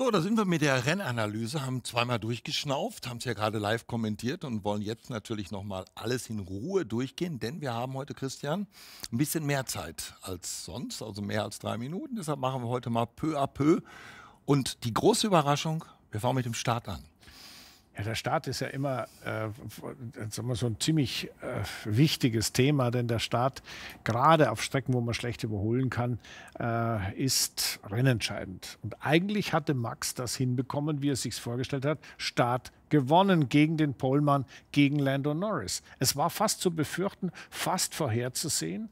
So, da sind wir mit der Rennanalyse, haben zweimal durchgeschnauft, haben es ja gerade live kommentiert und wollen jetzt natürlich nochmal alles in Ruhe durchgehen, denn wir haben heute, Christian, ein bisschen mehr Zeit als sonst, also mehr als drei Minuten. Deshalb machen wir heute mal peu à peu. Und die große Überraschung, wir fangen mit dem Start an. Ja, der Staat ist ja immer äh, so ein ziemlich äh, wichtiges Thema, denn der Staat, gerade auf Strecken, wo man schlecht überholen kann, äh, ist rennentscheidend. Und eigentlich hatte Max das hinbekommen, wie er sich vorgestellt hat. Staat gewonnen gegen den Pollmann, gegen Lando Norris. Es war fast zu befürchten, fast vorherzusehen,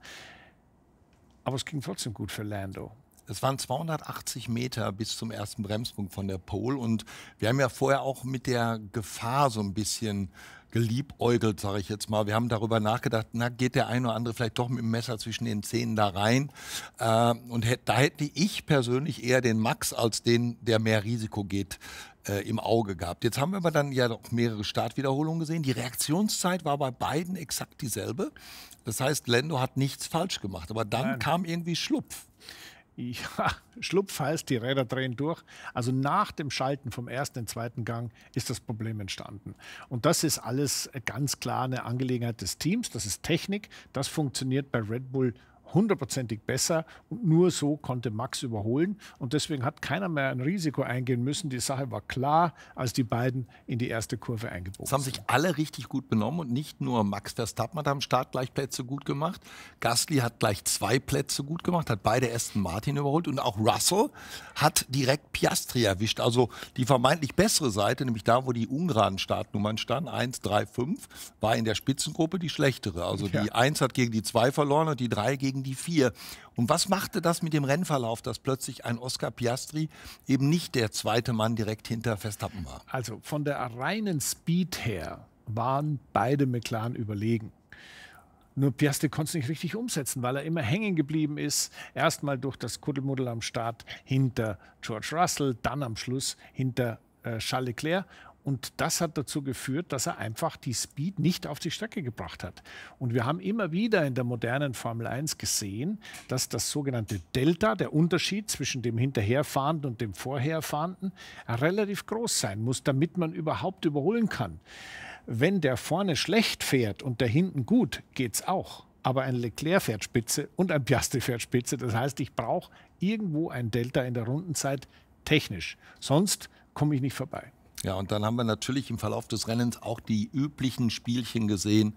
aber es ging trotzdem gut für Lando. Es waren 280 Meter bis zum ersten Bremspunkt von der Pole. Und wir haben ja vorher auch mit der Gefahr so ein bisschen geliebäugelt, sage ich jetzt mal. Wir haben darüber nachgedacht, na, geht der eine oder andere vielleicht doch mit dem Messer zwischen den Zähnen da rein? Äh, und da hätte ich persönlich eher den Max als den, der mehr Risiko geht, äh, im Auge gehabt. Jetzt haben wir aber dann ja auch mehrere Startwiederholungen gesehen. Die Reaktionszeit war bei beiden exakt dieselbe. Das heißt, Lendo hat nichts falsch gemacht. Aber dann Nein. kam irgendwie Schlupf. Ja, heißt, die Räder drehen durch. Also nach dem Schalten vom ersten in den zweiten Gang ist das Problem entstanden. Und das ist alles ganz klar eine Angelegenheit des Teams, das ist Technik. Das funktioniert bei Red Bull hundertprozentig besser und nur so konnte Max überholen und deswegen hat keiner mehr ein Risiko eingehen müssen. Die Sache war klar, als die beiden in die erste Kurve eingebogen sind. Es haben sich alle richtig gut benommen und nicht nur Max Verstappen hat am Start gleich Plätze gut gemacht. Gasly hat gleich zwei Plätze gut gemacht, hat beide Aston Martin überholt und auch Russell hat direkt Piastri erwischt. Also die vermeintlich bessere Seite, nämlich da, wo die ungeraden Startnummern standen, 1, 3, 5, war in der Spitzengruppe die schlechtere. Also ja. die 1 hat gegen die 2 verloren und die 3 gegen gegen die vier. Und was machte das mit dem Rennverlauf, dass plötzlich ein Oscar Piastri eben nicht der zweite Mann direkt hinter Verstappen war? Also von der reinen Speed her waren beide McLaren überlegen. Nur Piastri konnte es nicht richtig umsetzen, weil er immer hängen geblieben ist. Erstmal durch das Kuddelmuddel am Start hinter George Russell, dann am Schluss hinter äh, Charles Leclerc. Und das hat dazu geführt, dass er einfach die Speed nicht auf die Strecke gebracht hat. Und wir haben immer wieder in der modernen Formel 1 gesehen, dass das sogenannte Delta, der Unterschied zwischen dem Hinterherfahrenden und dem Vorherfahrenden, relativ groß sein muss, damit man überhaupt überholen kann. Wenn der vorne schlecht fährt und der hinten gut, geht's auch. Aber ein Leclerc fährt Spitze und ein Piastri fährt Spitze. Das heißt, ich brauche irgendwo ein Delta in der Rundenzeit technisch. Sonst komme ich nicht vorbei. Ja, und dann haben wir natürlich im Verlauf des Rennens auch die üblichen Spielchen gesehen.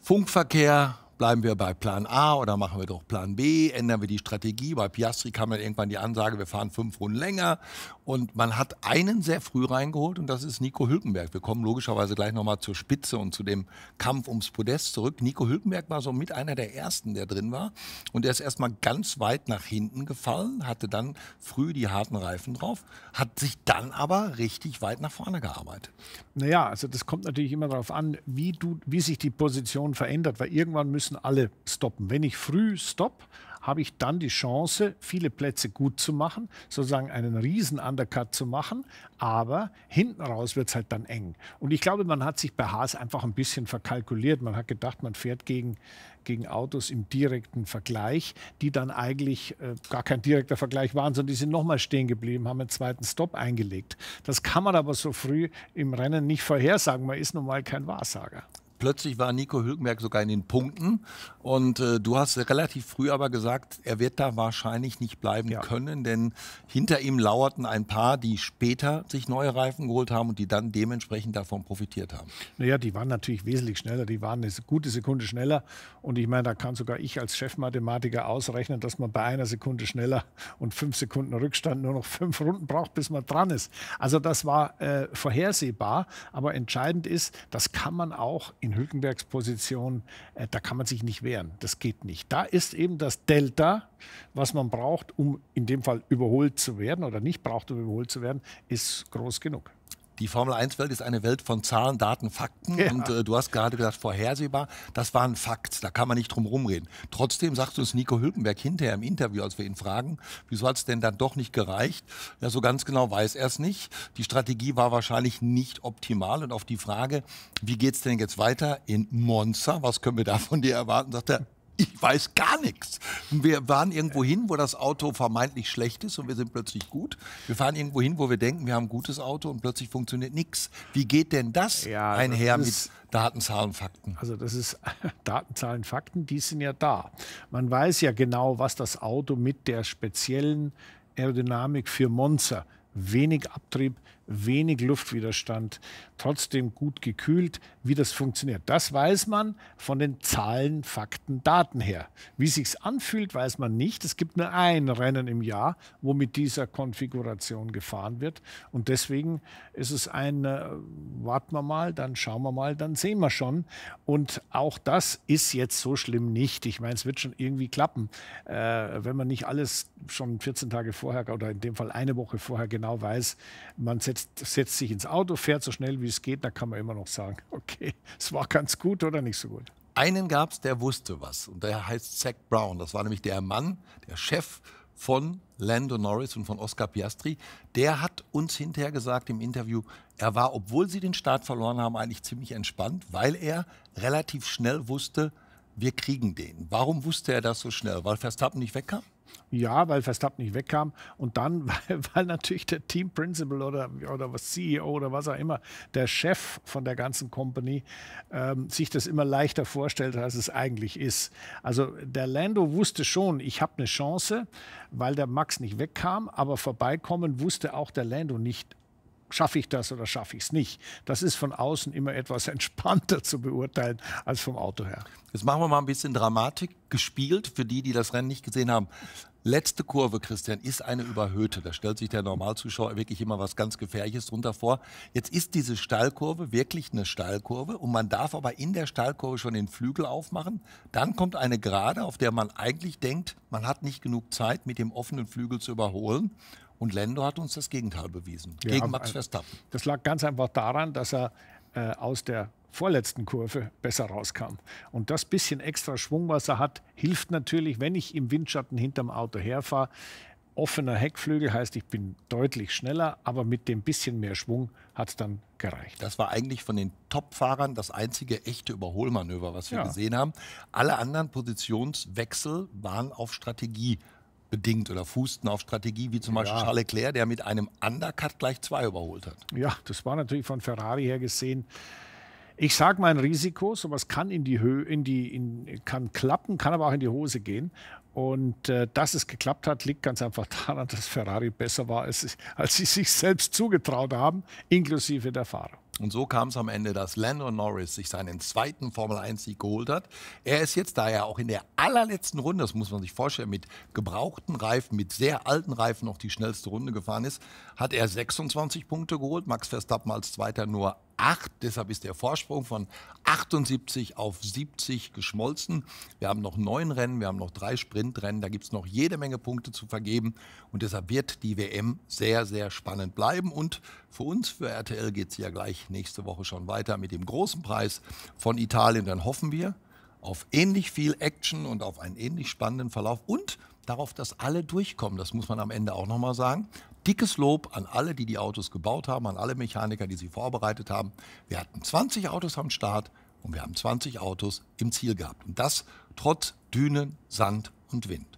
Funkverkehr, bleiben wir bei Plan A oder machen wir doch Plan B, ändern wir die Strategie. Bei Piastri kam dann irgendwann die Ansage, wir fahren fünf Runden länger. Und man hat einen sehr früh reingeholt und das ist Nico Hülkenberg. Wir kommen logischerweise gleich nochmal zur Spitze und zu dem Kampf ums Podest zurück. Nico Hülkenberg war so mit einer der ersten, der drin war. Und er ist erstmal ganz weit nach hinten gefallen, hatte dann früh die harten Reifen drauf, hat sich dann aber richtig weit nach vorne gearbeitet. Naja, also das kommt natürlich immer darauf an, wie, du, wie sich die Position verändert, weil irgendwann müssen müssen alle stoppen. Wenn ich früh stopp, habe ich dann die Chance, viele Plätze gut zu machen, sozusagen einen riesen Undercut zu machen, aber hinten raus wird es halt dann eng. Und ich glaube, man hat sich bei Haas einfach ein bisschen verkalkuliert. Man hat gedacht, man fährt gegen, gegen Autos im direkten Vergleich, die dann eigentlich äh, gar kein direkter Vergleich waren, sondern die sind nochmal stehen geblieben, haben einen zweiten Stop eingelegt. Das kann man aber so früh im Rennen nicht vorhersagen. Man ist nun mal kein Wahrsager plötzlich war Nico Hülkenberg sogar in den Punkten. Und äh, du hast relativ früh aber gesagt, er wird da wahrscheinlich nicht bleiben ja. können, denn hinter ihm lauerten ein paar, die später sich neue Reifen geholt haben und die dann dementsprechend davon profitiert haben. Naja, die waren natürlich wesentlich schneller. Die waren eine gute Sekunde schneller. Und ich meine, da kann sogar ich als Chefmathematiker ausrechnen, dass man bei einer Sekunde schneller und fünf Sekunden Rückstand nur noch fünf Runden braucht, bis man dran ist. Also das war äh, vorhersehbar. Aber entscheidend ist, das kann man auch in in Hülkenbergs Position, äh, da kann man sich nicht wehren. Das geht nicht. Da ist eben das Delta, was man braucht, um in dem Fall überholt zu werden oder nicht braucht, um überholt zu werden, ist groß genug die Formel 1-Welt ist eine Welt von Zahlen, Daten, Fakten. Ja. Und äh, du hast gerade gesagt, vorhersehbar. Das war ein Fakt. Da kann man nicht drum rumreden. Trotzdem sagt uns Nico Hülkenberg hinterher im Interview, als wir ihn fragen, wieso hat es denn dann doch nicht gereicht? Ja, so ganz genau weiß er es nicht. Die Strategie war wahrscheinlich nicht optimal. Und auf die Frage, wie geht es denn jetzt weiter in Monza? Was können wir da von dir erwarten? Sagt er, ich weiß gar nichts. Wir waren irgendwo hin, wo das Auto vermeintlich schlecht ist und wir sind plötzlich gut. Wir fahren irgendwo hin, wo wir denken, wir haben ein gutes Auto und plötzlich funktioniert nichts. Wie geht denn das ja, einher das ist, mit Daten, Zahlen, Fakten? Also das ist Daten, Zahlen, Fakten, die sind ja da. Man weiß ja genau, was das Auto mit der speziellen Aerodynamik für Monza wenig Abtrieb, wenig Luftwiderstand, trotzdem gut gekühlt. Wie das funktioniert, das weiß man von den Zahlen, Fakten, Daten her. Wie sich's anfühlt, weiß man nicht. Es gibt nur ein Rennen im Jahr, wo mit dieser Konfiguration gefahren wird. Und deswegen ist es ein, äh, warten wir mal, dann schauen wir mal, dann sehen wir schon. Und auch das ist jetzt so schlimm nicht. Ich meine, es wird schon irgendwie klappen, äh, wenn man nicht alles schon 14 Tage vorher oder in dem Fall eine Woche vorher genau genau weiß, man setzt, setzt sich ins Auto, fährt so schnell wie es geht, da kann man immer noch sagen, okay, es war ganz gut oder nicht so gut. Einen gab es, der wusste was und der heißt Zach Brown. Das war nämlich der Mann, der Chef von Lando Norris und von Oscar Piastri. Der hat uns hinterher gesagt im Interview, er war, obwohl sie den Start verloren haben, eigentlich ziemlich entspannt, weil er relativ schnell wusste, wir kriegen den. Warum wusste er das so schnell? Weil Verstappen nicht wegkam? Ja, weil Verstappen nicht wegkam und dann, weil, weil natürlich der Team Principal oder, oder was CEO oder was auch immer, der Chef von der ganzen Company, ähm, sich das immer leichter vorstellt, als es eigentlich ist. Also der Lando wusste schon, ich habe eine Chance, weil der Max nicht wegkam, aber vorbeikommen wusste auch der Lando nicht schaffe ich das oder schaffe ich es nicht. Das ist von außen immer etwas entspannter zu beurteilen als vom Auto her. Jetzt machen wir mal ein bisschen Dramatik gespielt für die, die das Rennen nicht gesehen haben. Letzte Kurve, Christian, ist eine überhöhte. Da stellt sich der Normalzuschauer wirklich immer was ganz Gefährliches drunter vor. Jetzt ist diese Steilkurve wirklich eine Steilkurve und man darf aber in der Steilkurve schon den Flügel aufmachen. Dann kommt eine Gerade, auf der man eigentlich denkt, man hat nicht genug Zeit, mit dem offenen Flügel zu überholen. Und Lando hat uns das Gegenteil bewiesen, ja, gegen Max Verstappen. Das lag ganz einfach daran, dass er äh, aus der vorletzten Kurve besser rauskam. Und das bisschen extra Schwung, was er hat, hilft natürlich, wenn ich im Windschatten hinterm Auto herfahre. Offener Heckflügel heißt, ich bin deutlich schneller, aber mit dem bisschen mehr Schwung hat es dann gereicht. Das war eigentlich von den Top-Fahrern das einzige echte Überholmanöver, was wir ja. gesehen haben. Alle anderen Positionswechsel waren auf Strategie bedingt oder fußten auf Strategie, wie zum Beispiel Charles Leclerc, der mit einem Undercut gleich zwei überholt hat. Ja, das war natürlich von Ferrari her gesehen. Ich sage mein Risiko, sowas kann in die Höhe, in die, in, kann klappen, kann aber auch in die Hose gehen. Und äh, dass es geklappt hat, liegt ganz einfach daran, dass Ferrari besser war, als, als sie sich selbst zugetraut haben, inklusive der Fahrer. Und so kam es am Ende, dass Lando Norris sich seinen zweiten Formel-1-Sieg geholt hat. Er ist jetzt da er auch in der allerletzten Runde, das muss man sich vorstellen, mit gebrauchten Reifen, mit sehr alten Reifen noch die schnellste Runde gefahren ist, hat er 26 Punkte geholt, Max Verstappen als Zweiter nur 8. Deshalb ist der Vorsprung von 78 auf 70 geschmolzen. Wir haben noch neun Rennen, wir haben noch drei Sprintrennen. Da gibt es noch jede Menge Punkte zu vergeben. Und deshalb wird die WM sehr, sehr spannend bleiben. Und für uns, für RTL, geht es ja gleich nächste Woche schon weiter mit dem großen Preis von Italien. Dann hoffen wir auf ähnlich viel Action und auf einen ähnlich spannenden Verlauf und darauf, dass alle durchkommen. Das muss man am Ende auch nochmal sagen. Dickes Lob an alle, die die Autos gebaut haben, an alle Mechaniker, die sie vorbereitet haben. Wir hatten 20 Autos am Start und wir haben 20 Autos im Ziel gehabt. Und das trotz Dünen, Sand und Wind.